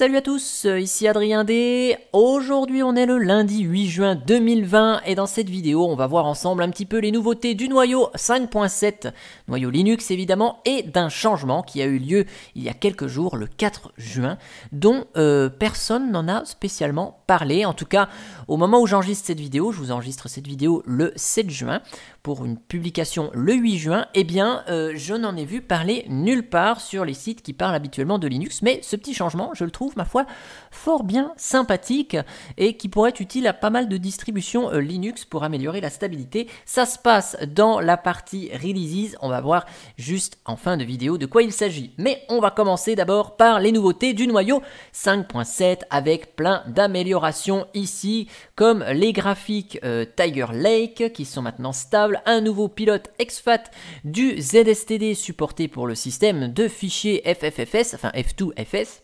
Salut à tous, euh, ici Adrien D. Aujourd'hui on est le lundi 8 juin 2020 et dans cette vidéo on va voir ensemble un petit peu les nouveautés du noyau 5.7, noyau Linux évidemment, et d'un changement qui a eu lieu il y a quelques jours, le 4 juin, dont euh, personne n'en a spécialement parlé. En tout cas, au moment où j'enregistre cette vidéo, je vous enregistre cette vidéo le 7 juin pour une publication le 8 juin, eh bien euh, je n'en ai vu parler nulle part sur les sites qui parlent habituellement de Linux, mais ce petit changement je le trouve ma foi, fort bien sympathique et qui pourrait être utile à pas mal de distributions euh, Linux pour améliorer la stabilité. Ça se passe dans la partie Releases. On va voir juste en fin de vidéo de quoi il s'agit. Mais on va commencer d'abord par les nouveautés du noyau 5.7 avec plein d'améliorations ici, comme les graphiques euh, Tiger Lake qui sont maintenant stables, un nouveau pilote XFAT du ZSTD supporté pour le système de fichiers FFFS, enfin F2FS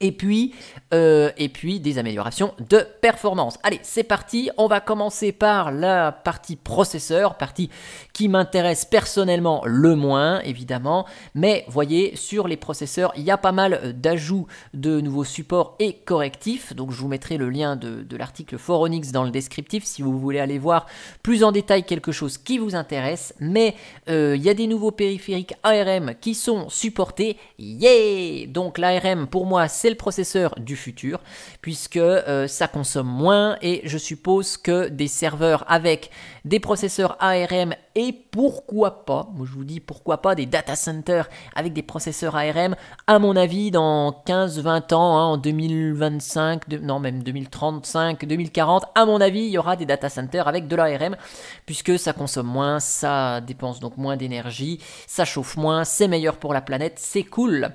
et puis, euh, et puis des améliorations de performance. Allez, c'est parti. On va commencer par la partie processeur, partie qui m'intéresse personnellement le moins, évidemment. Mais voyez, sur les processeurs, il y a pas mal d'ajouts de nouveaux supports et correctifs. Donc, je vous mettrai le lien de, de l'article Foronix dans le descriptif si vous voulez aller voir plus en détail quelque chose qui vous intéresse. Mais euh, il y a des nouveaux périphériques ARM qui sont supportés. Yeah Donc, l'ARM, pour moi, c'est le processeur du futur, puisque euh, ça consomme moins, et je suppose que des serveurs avec des processeurs ARM et pourquoi pas, moi je vous dis pourquoi pas, des data centers avec des processeurs ARM, à mon avis, dans 15-20 ans, hein, en 2025, non même 2035, 2040, à mon avis, il y aura des data centers avec de l'ARM, puisque ça consomme moins, ça dépense donc moins d'énergie, ça chauffe moins, c'est meilleur pour la planète, c'est cool.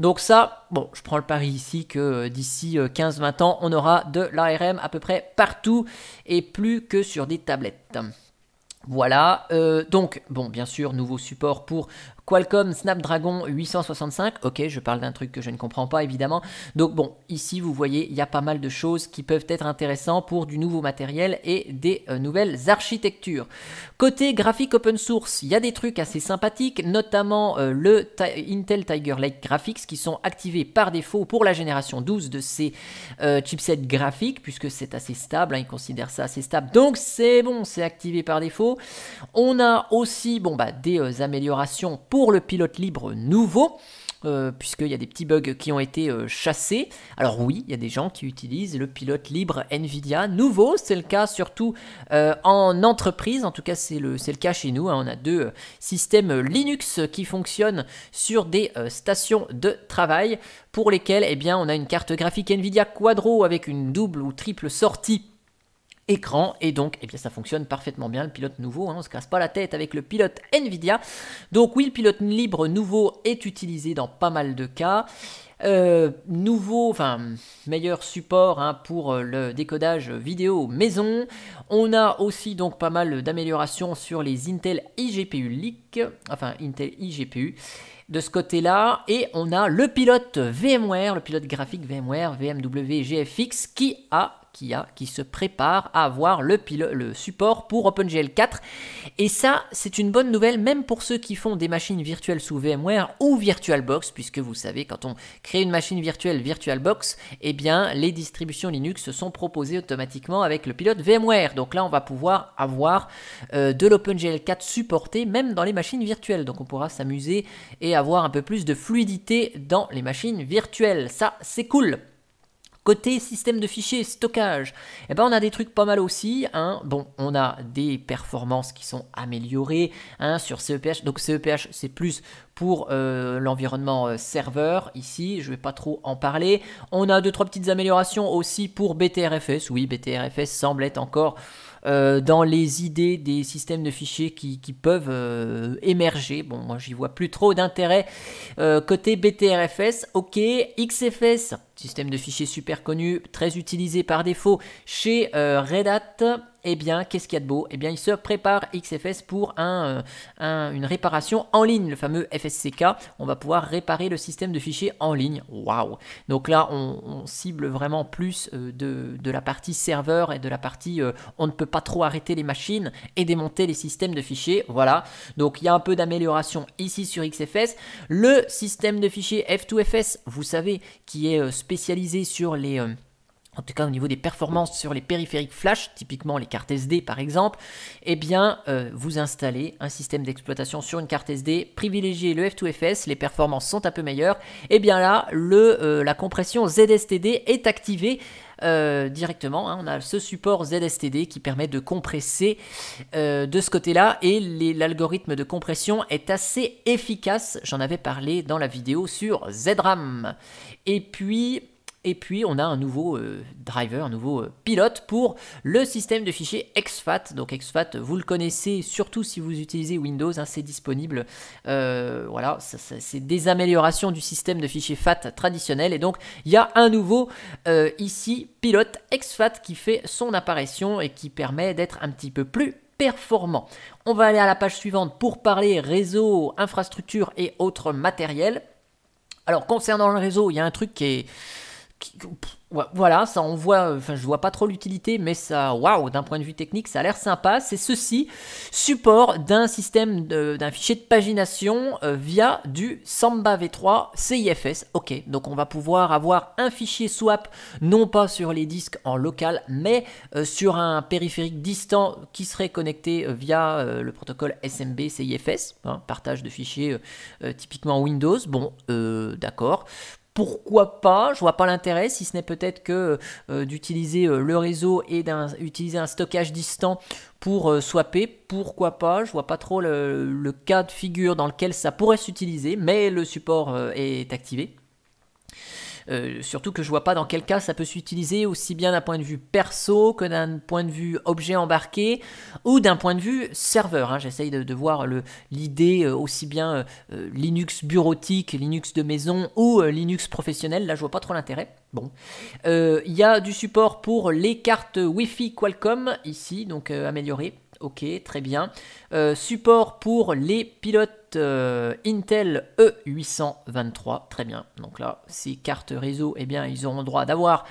Donc ça, bon, je prends le pari ici que euh, d'ici 15-20 euh, ans, on aura de l'ARM à peu près partout et plus que sur des tablettes. Voilà, euh, donc bon bien sûr nouveau support pour Qualcomm Snapdragon 865, ok, je parle d'un truc que je ne comprends pas évidemment. Donc bon, ici vous voyez, il y a pas mal de choses qui peuvent être intéressantes pour du nouveau matériel et des euh, nouvelles architectures. Côté graphique open source, il y a des trucs assez sympathiques, notamment euh, le Intel Tiger Lake Graphics qui sont activés par défaut pour la génération 12 de ces euh, chipsets graphiques, puisque c'est assez stable, hein, ils considèrent ça assez stable. Donc c'est bon, c'est activé par défaut. On a aussi bon, bah, des améliorations pour le pilote libre nouveau. Euh, puisqu'il y a des petits bugs qui ont été euh, chassés. Alors oui, il y a des gens qui utilisent le pilote libre Nvidia nouveau, c'est le cas surtout euh, en entreprise, en tout cas c'est le, le, cas chez nous, hein. on a deux systèmes Linux qui fonctionnent sur des stations de travail pour lesquelles eh bien, on a une carte graphique Nvidia Quadro avec une double ou triple sortie écran et donc eh bien ça fonctionne parfaitement bien le pilote nouveau hein. on ne se casse pas la tête avec le pilote Nvidia donc oui le pilote libre nouveau est utilisé dans pas mal de cas euh, nouveau, enfin meilleur support hein, pour euh, le décodage vidéo maison. On a aussi donc pas mal d'améliorations sur les Intel iGPU leak, enfin Intel iGPU de ce côté-là. Et on a le pilote VMware, le pilote graphique VMware, VMW GFX, qui a qui, a, qui se prépare à avoir le, le support pour OpenGL 4. Et ça, c'est une bonne nouvelle, même pour ceux qui font des machines virtuelles sous VMware ou VirtualBox, puisque vous savez, quand on crée une machine virtuelle VirtualBox, eh bien, les distributions Linux se sont proposées automatiquement avec le pilote VMware. Donc là, on va pouvoir avoir euh, de l'OpenGL 4 supporté, même dans les machines virtuelles. Donc on pourra s'amuser et avoir un peu plus de fluidité dans les machines virtuelles. Ça, c'est cool. Côté système de fichiers, stockage, eh ben on a des trucs pas mal aussi. Hein. Bon, on a des performances qui sont améliorées hein, sur CEPH. Donc CEPH, c'est plus pour euh, l'environnement euh, serveur ici, je ne vais pas trop en parler. On a deux trois petites améliorations aussi pour BTRFS. Oui, BTRFS semble être encore euh, dans les idées des systèmes de fichiers qui, peuvent euh, émerger. Bon, moi j'y vois plus trop d'intérêt. Euh, côté BTRFS, ok, XFS, système de fichiers super connu, très utilisé par défaut chez Red Hat eh bien, qu'est-ce qu'il y a de beau Eh bien, il se prépare XFS pour euh, une réparation en ligne, le fameux FSCK. On va pouvoir réparer le système de fichiers en ligne. Waouh Donc là, on, cible vraiment plus euh, de, la partie serveur et de la partie euh, on ne peut pas trop arrêter les machines et démonter les systèmes de fichiers. Voilà. Donc il y a un peu d'amélioration ici sur XFS. Le système de fichiers F2FS, vous savez, qui est spécialisé sur les en tout cas au niveau des performances sur les périphériques flash, typiquement les cartes SD par exemple, eh bien euh, vous installez un système d'exploitation sur une carte SD, privilégiez le F2FS, les performances sont un peu meilleures, et eh bien là le, euh, la compression ZSTD est activée. Euh, directement. Hein. on a ce support ZSTD qui permet de compresser de ce côté-là et l'algorithme de compression est assez efficace. J'en avais parlé dans la vidéo sur ZRAM. Et puis et puis on a un nouveau euh, driver, un nouveau euh, pilote pour le système de fichiers exFAT. Donc exFAT, vous le connaissez surtout si vous utilisez Windows, hein, c'est disponible. Euh, voilà, c'est des améliorations du système de fichiers FAT traditionnel. Et donc il y a un nouveau ici pilote exFAT qui fait son apparition et qui permet d'être un petit peu plus performant. On va aller à la page suivante pour parler réseau, infrastructure et autres matériels. Alors concernant le réseau, il y a un truc qui est voilà, ça on voit, euh, enfin je vois pas trop l'utilité, mais ça, waouh, d'un point de vue technique, ça a l'air sympa. C'est ceci, support d'un système, d'un fichier de pagination euh, via du Samba V3 CIFS. Ok, donc on va pouvoir avoir un fichier swap, non pas sur les disques en local, mais euh, sur un périphérique distant qui serait connecté via le protocole SMB CIFS, hein, partage de fichiers typiquement Windows. Bon, d'accord pourquoi pas Je vois pas l'intérêt, si ce n'est peut-être que euh, d'utiliser euh, le réseau et d'utiliser un, stockage distant pour euh, swapper. Pourquoi pas Je vois pas trop le, cas de figure dans lequel ça pourrait s'utiliser, mais le support est activé. Euh, surtout que je vois pas dans quel cas ça peut s'utiliser aussi bien d'un point de vue perso que d'un point de vue objet embarqué ou d'un point de vue serveur. Hein. J'essaye de, voir l'idée euh, aussi bien euh, Linux bureautique, Linux de maison ou Linux professionnel. Là, je vois pas trop l'intérêt. Bon, il y a du support pour les cartes Wi-Fi Qualcomm ici, donc amélioré ok, très bien. Euh, support pour les pilotes euh, Intel E823, très bien. Donc là, ces cartes réseau, eh bien, ils auront le droit d'avoir,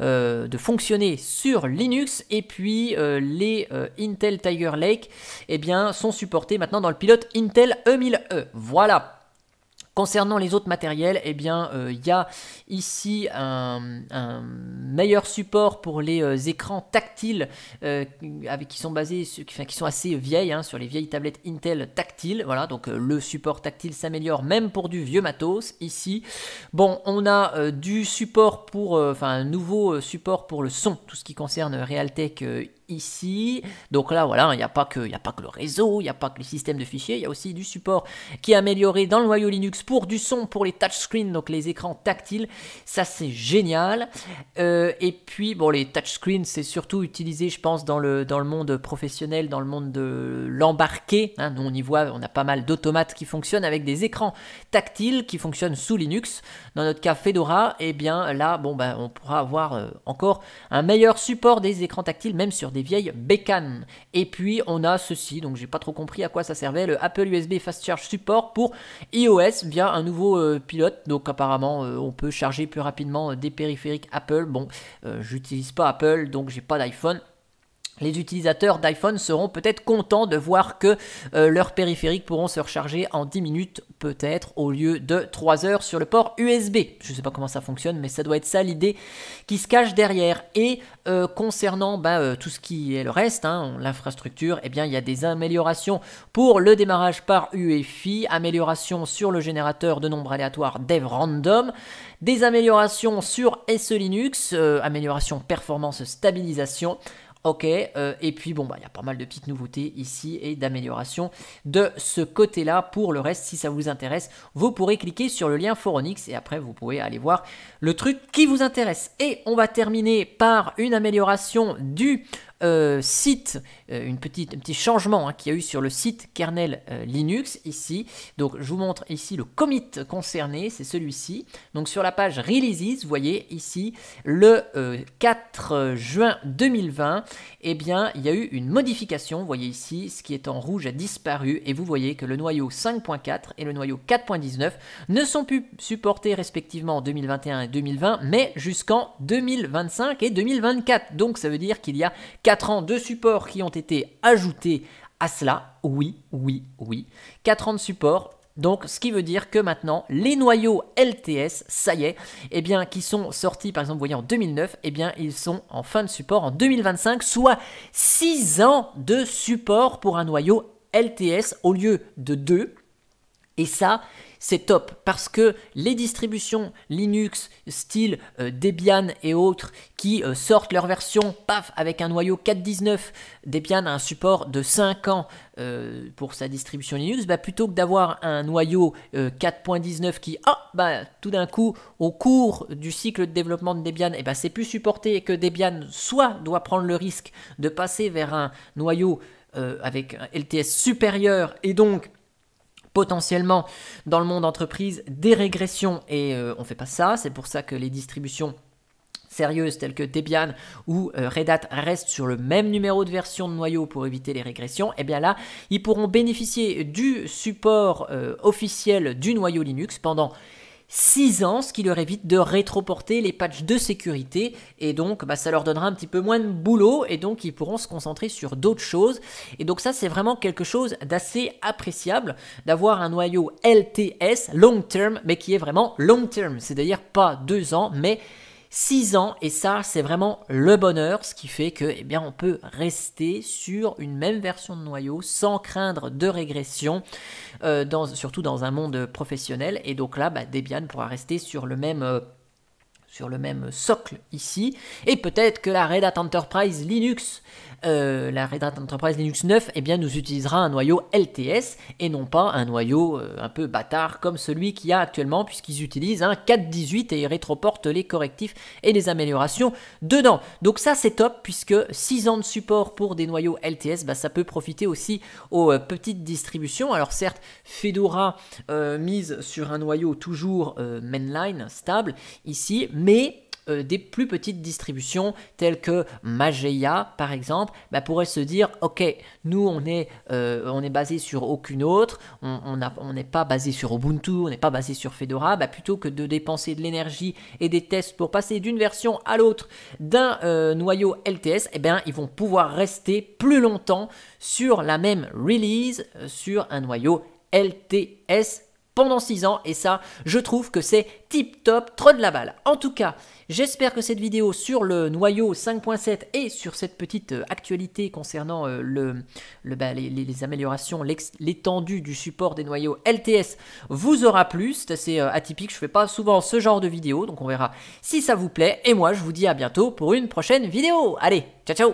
euh, de fonctionner sur Linux. Et puis, les Intel Tiger Lake, eh bien, sont supportés maintenant dans le pilote Intel E1000E. E. Voilà Concernant les autres matériels, eh bien, euh, il y a ici un, meilleur support pour les euh, écrans tactiles euh, avec, qui sont basés, qui sont assez vieilles, hein, sur les vieilles tablettes Intel tactiles. Voilà, donc le support tactile s'améliore même pour du vieux matos ici. Bon, on a du support pour, enfin, un nouveau support pour le son, tout ce qui concerne Realtek ici. Donc là, voilà, il n'y a, pas que, y a pas que le réseau, il n'y a pas que les systèmes de fichiers, il y a aussi du support qui est amélioré dans le noyau Linux pour du son, pour les touchscreens, donc les écrans tactiles. Ça, c'est génial. Euh, et puis, bon, les touchscreens, c'est surtout utilisé, je pense, dans le, dans le monde professionnel, dans le monde de l'embarqué. Hein. nous, on y voit, on a pas mal d'automates qui fonctionnent avec des écrans tactiles qui fonctionnent sous Linux. Dans notre cas Fedora, eh bien là, bon, ben, on pourra avoir euh, encore un meilleur support des écrans tactiles, même sur des vieilles bécanes. Et puis on a ceci, donc j'ai pas trop compris à quoi ça servait, le Apple USB Fast Charge Support pour iOS via un nouveau euh, pilote. Donc apparemment euh, on peut charger plus rapidement euh, des périphériques Apple. Bon, j'utilise pas Apple, donc j'ai pas d'iPhone les utilisateurs d'iPhone seront peut-être contents de voir que euh, leurs périphériques pourront se recharger en 10 minutes peut-être au lieu de 3 heures sur le port USB. Je ne sais pas comment ça fonctionne mais ça doit être ça l'idée qui se cache derrière. Et euh, concernant bah, euh, tout ce qui est le reste, hein, l'infrastructure, eh bien il y a des améliorations pour le démarrage par UEFI, améliorations sur le générateur de nombres aléatoires DevRandom, des améliorations sur SE Linux, améliorations performance stabilisation. Ok, euh, et puis bon, bah, il y a pas mal de petites nouveautés ici et d'améliorations de ce côté-là. Pour le reste, si ça vous intéresse, vous pourrez cliquer sur le lien Foronix et après vous pourrez aller voir le truc qui vous intéresse. Et on va terminer par une amélioration du site, euh, euh, une petite, un petit changement hein, qu'il y a eu sur le site kernel euh, Linux ici. Donc je vous montre ici le commit concerné, c'est celui-ci. Donc sur la page Releases, vous voyez ici le 4 juin 2020, et eh bien il y a eu une modification. Vous voyez ici, ce qui est en rouge a disparu et vous voyez que le noyau 5.4 et le noyau 4.19 ne sont plus supportés respectivement en 2021 et 2020, mais jusqu'en 2025 et 2024. Donc ça veut dire qu'il y a 4 ans de support qui ont été ajoutés à cela. Oui, oui, oui. 4 ans de support. Donc, ce qui veut dire que maintenant, les noyaux LTS, ça y est, eh bien, qui sont sortis, par exemple, vous voyez, en 2009, eh bien, ils sont en fin de support en 2025, soit 6 ans de support pour un noyau LTS au lieu de 2 et ça, c'est top parce que les distributions Linux, style euh, Debian et autres, qui euh, sortent leur version, paf, avec un noyau 4.19, Debian a un support de 5 ans euh, pour sa distribution Linux, bah, plutôt que d'avoir un noyau 4.19 qui, ah, bah, tout d'un coup, au cours du cycle de développement de Debian, et eh bah, c'est plus supporté et que Debian soit doit prendre le risque de passer vers un noyau avec un LTS supérieur et donc potentiellement dans le monde entreprise des régressions et euh, on ne fait pas ça, c'est pour ça que les distributions sérieuses telles que Debian ou euh, Red Hat restent sur le même numéro de version de noyau pour éviter les régressions, et eh bien là, ils pourront bénéficier du support euh, officiel du noyau Linux pendant 6 ans, ce qui leur évite de rétroporter les patchs de sécurité, et donc bah, ça leur donnera un petit peu moins de boulot, et donc ils pourront se concentrer sur d'autres choses. Et donc ça, c'est vraiment quelque chose d'assez appréciable, d'avoir un noyau LTS, long term, mais qui est vraiment long term, c'est-à-dire pas 2 ans, mais 6 ans et ça c'est vraiment le bonheur, ce qui fait que eh bien, on peut rester sur une même version de noyau sans craindre de régression, euh, dans, surtout dans un monde professionnel. Et donc là, bah, Debian pourra rester sur le même... Euh, sur le même socle ici. Et peut-être que la Red Hat Enterprise Linux, euh, la Red Hat Enterprise Linux 9, eh bien, nous utilisera un noyau LTS et non pas un noyau euh, un peu bâtard comme celui qu'il y a actuellement, puisqu'ils utilisent un 4.18 et ils rétroportent les correctifs et les améliorations dedans. Donc ça, c'est top, puisque 6 ans de support pour des noyaux LTS, bah, ça peut profiter aussi aux euh, petites distributions. Alors certes, Fedora mise sur un noyau toujours mainline, stable, ici, mais euh, des plus petites distributions telles que Mageia par exemple bah, pourraient se dire ok nous on est, euh, on est basé sur aucune autre on n'est pas basé sur Ubuntu on n'est pas basé sur Fedora bah, plutôt que de dépenser de l'énergie et des tests pour passer d'une version à l'autre d'un euh, noyau LTS eh bien ils vont pouvoir rester plus longtemps sur la même release sur un noyau LTS pendant 6 ans et ça, je trouve que c'est tip top, trop de la balle. En tout cas, j'espère que cette vidéo sur le noyau 5.7 et sur cette petite euh, actualité concernant euh, le, le bah, les, les, améliorations, l'étendue du support des noyaux LTS vous aura plu. C'est assez euh, atypique, je fais pas souvent ce genre de vidéo, donc on verra si ça vous plaît. Et moi, je vous dis à bientôt pour une prochaine vidéo. Allez, ciao ciao